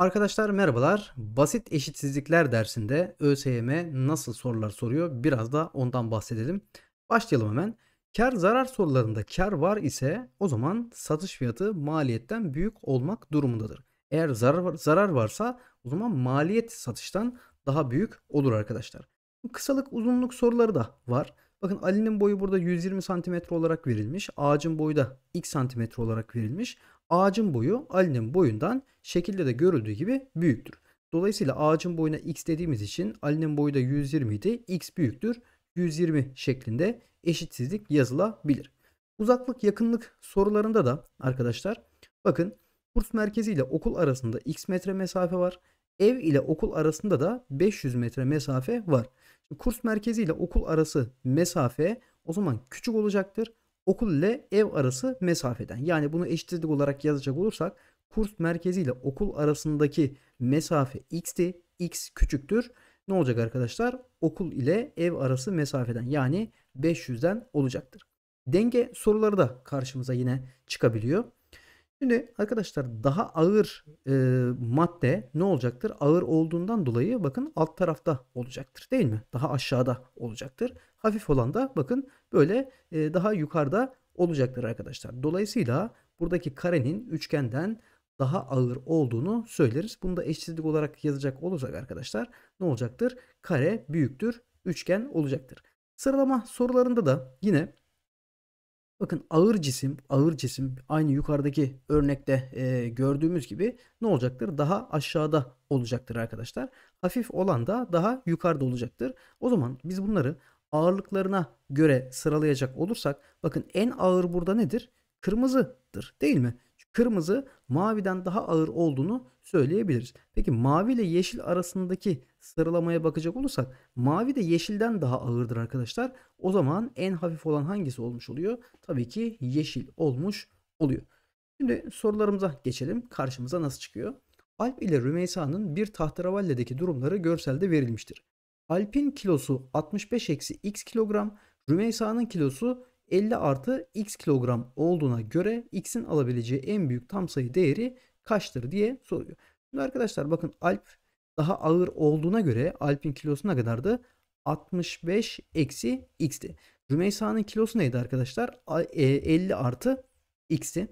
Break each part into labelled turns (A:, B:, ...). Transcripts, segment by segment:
A: Arkadaşlar merhabalar. Basit eşitsizlikler dersinde ÖSYM nasıl sorular soruyor? Biraz da ondan bahsedelim. Başlayalım hemen. Kar zarar sorularında kar var ise o zaman satış fiyatı maliyetten büyük olmak durumundadır. Eğer zarar, zarar varsa o zaman maliyet satıştan daha büyük olur arkadaşlar. Kısalık uzunluk soruları da var. Bakın Ali'nin boyu burada 120 cm olarak verilmiş. Ağacın boyu da x cm olarak verilmiş. Ağacın boyu Ali'nin boyundan şekilde de görüldüğü gibi büyüktür. Dolayısıyla ağacın boyuna x dediğimiz için Ali'nin boyu da 120 idi. x büyüktür 120 şeklinde eşitsizlik yazılabilir. Uzaklık yakınlık sorularında da arkadaşlar bakın kurs merkezi ile okul arasında x metre mesafe var. Ev ile okul arasında da 500 metre mesafe var. kurs merkezi ile okul arası mesafe o zaman küçük olacaktır okul ile ev arası mesafeden. Yani bunu eşitlik olarak yazacak olursak kurs merkezi ile okul arasındaki mesafe x'ti. x küçüktür. Ne olacak arkadaşlar? Okul ile ev arası mesafeden yani 500'den olacaktır. Denge soruları da karşımıza yine çıkabiliyor. Şimdi arkadaşlar daha ağır e, madde ne olacaktır? Ağır olduğundan dolayı bakın alt tarafta olacaktır değil mi? Daha aşağıda olacaktır. Hafif olan da bakın böyle e, daha yukarıda olacaktır arkadaşlar. Dolayısıyla buradaki karenin üçgenden daha ağır olduğunu söyleriz. Bunu da eşitlik olarak yazacak olursak arkadaşlar ne olacaktır? Kare büyüktür, üçgen olacaktır. Sıralama sorularında da yine Bakın ağır cisim, ağır cisim aynı yukarıdaki örnekte e, gördüğümüz gibi ne olacaktır? Daha aşağıda olacaktır arkadaşlar. Hafif olan da daha yukarıda olacaktır. O zaman biz bunları ağırlıklarına göre sıralayacak olursak bakın en ağır burada nedir? Kırmızıdır değil mi? kırmızı maviden daha ağır olduğunu söyleyebiliriz. Peki mavi ile yeşil arasındaki sıralamaya bakacak olursak mavi de yeşilden daha ağırdır arkadaşlar. O zaman en hafif olan hangisi olmuş oluyor? Tabii ki yeşil olmuş oluyor. Şimdi sorularımıza geçelim. Karşımıza nasıl çıkıyor? Alp ile Rümeysa'nın bir tahterevalledeki durumları görselde verilmiştir. Alp'in kilosu 65-x kilogram, Rümeysa'nın kilosu 50 artı x kilogram olduğuna göre x'in alabileceği en büyük tam sayı değeri kaçtır diye soruyor. Şimdi arkadaşlar bakın alp daha ağır olduğuna göre alpin kilosu ne kadardı? 65 eksi x'ti. Rümeysa'nın kilosu neydi arkadaşlar? 50 e, artı x'ti.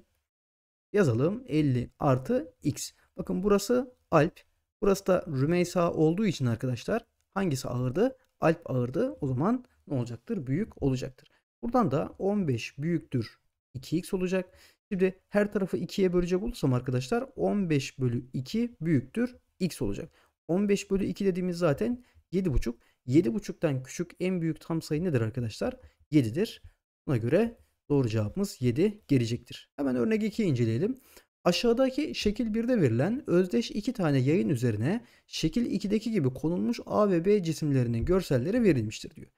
A: Yazalım 50 artı x. Bakın burası alp. Burası da Rümeysa olduğu için arkadaşlar hangisi ağırdı? Alp ağırdı. O zaman ne olacaktır? Büyük olacaktır. Buradan da 15 büyüktür 2x olacak. Şimdi her tarafı 2'ye bölecek olursam arkadaşlar 15 bölü 2 büyüktür x olacak. 15 bölü 2 dediğimiz zaten 7,5. 7,5'tan küçük en büyük tam sayı nedir arkadaşlar? 7'dir. Buna göre doğru cevabımız 7 gelecektir. Hemen örnek 2'yi inceleyelim. Aşağıdaki şekil 1'de verilen özdeş 2 tane yayın üzerine şekil 2'deki gibi konulmuş A ve B cisimlerinin görselleri verilmiştir diyor.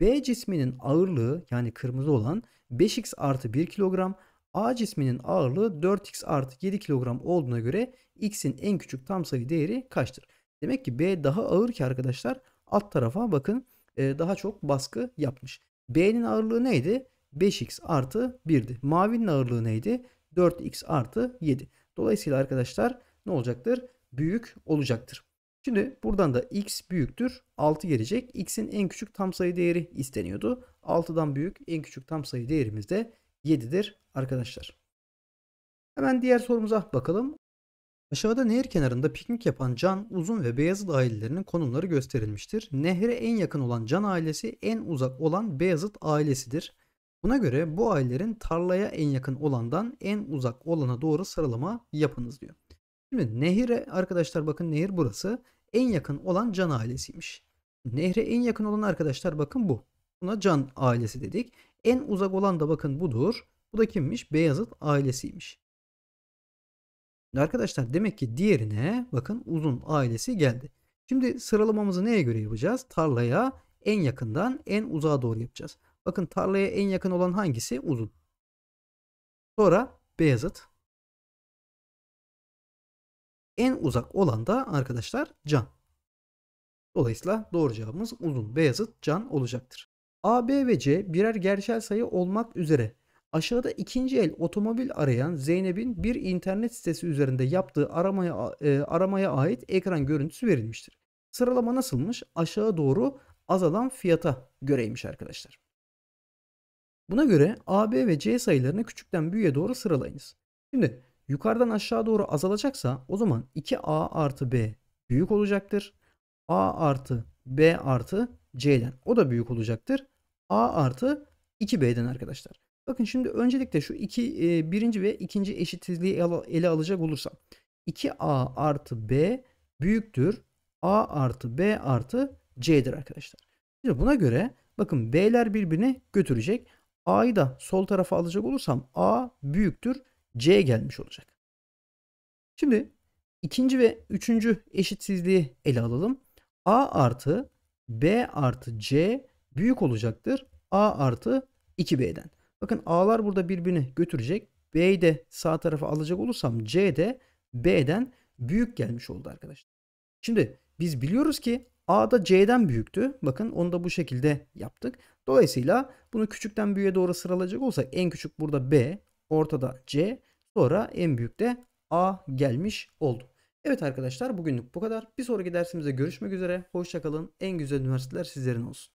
A: B cisminin ağırlığı yani kırmızı olan 5x artı 1 kilogram, A cisminin ağırlığı 4x artı 7 kilogram olduğuna göre x'in en küçük tam sayı değeri kaçtır? Demek ki B daha ağır ki arkadaşlar alt tarafa bakın e, daha çok baskı yapmış. B'nin ağırlığı neydi? 5x artı 1'di. Mavinin ağırlığı neydi? 4x artı 7. Dolayısıyla arkadaşlar ne olacaktır? Büyük olacaktır. Şimdi buradan da x büyüktür 6 gelecek. x'in en küçük tam sayı değeri isteniyordu. 6'dan büyük en küçük tam sayı değerimiz de 7'dir arkadaşlar. Hemen diğer sorumuza bakalım. Aşağıda nehir kenarında piknik yapan Can, Uzun ve Beyazıt ailelerinin konumları gösterilmiştir. Nehre en yakın olan Can ailesi, en uzak olan Beyazıt ailesidir. Buna göre bu ailelerin tarlaya en yakın olandan en uzak olana doğru sıralama yapınız diyor. Şimdi nehire arkadaşlar bakın nehir burası en yakın olan Can ailesiymiş. Nehre en yakın olan arkadaşlar bakın bu. Buna Can ailesi dedik. En uzak olan da bakın budur. Bu da kimmiş? Beyazıt ailesiymiş. Arkadaşlar demek ki diğerine bakın uzun ailesi geldi. Şimdi sıralamamızı neye göre yapacağız? Tarlaya en yakından en uzağa doğru yapacağız. Bakın tarlaya en yakın olan hangisi? Uzun. Sonra Beyazıt. En uzak olan da arkadaşlar can. Dolayısıyla doğru cevabımız uzun beyazıt can olacaktır. A, B ve C birer gerçel sayı olmak üzere aşağıda ikinci el otomobil arayan Zeynep'in bir internet sitesi üzerinde yaptığı aramaya, e, aramaya ait ekran görüntüsü verilmiştir. Sıralama nasılmış? Aşağı doğru azalan fiyata göreymiş arkadaşlar. Buna göre A, B ve C sayılarını küçükten büyüğe doğru sıralayınız. Şimdi yukarıdan aşağı doğru azalacaksa o zaman 2a artı b büyük olacaktır. a artı b artı c'den o da büyük olacaktır. a artı 2b'den arkadaşlar. Bakın şimdi öncelikle şu iki, e, birinci ve ikinci eşitsizliği ele, alacak olursam 2a artı b büyüktür a artı b artı c'dir arkadaşlar. Şimdi buna göre bakın b'ler birbirine götürecek. a'yı da sol tarafa alacak olursam a büyüktür C gelmiş olacak. Şimdi ikinci ve üçüncü eşitsizliği ele alalım. A artı B artı C büyük olacaktır. A artı 2B'den. Bakın A'lar burada birbirini götürecek. B'yi de sağ tarafa alacak olursam C de B'den büyük gelmiş oldu arkadaşlar. Şimdi biz biliyoruz ki A da C'den büyüktü. Bakın onu da bu şekilde yaptık. Dolayısıyla bunu küçükten büyüğe doğru sıralayacak olsak en küçük burada B. Ortada C. Sonra en büyük de A gelmiş oldu. Evet arkadaşlar bugünlük bu kadar. Bir sonraki dersimizde görüşmek üzere. Hoşçakalın. En güzel üniversiteler sizlerin olsun.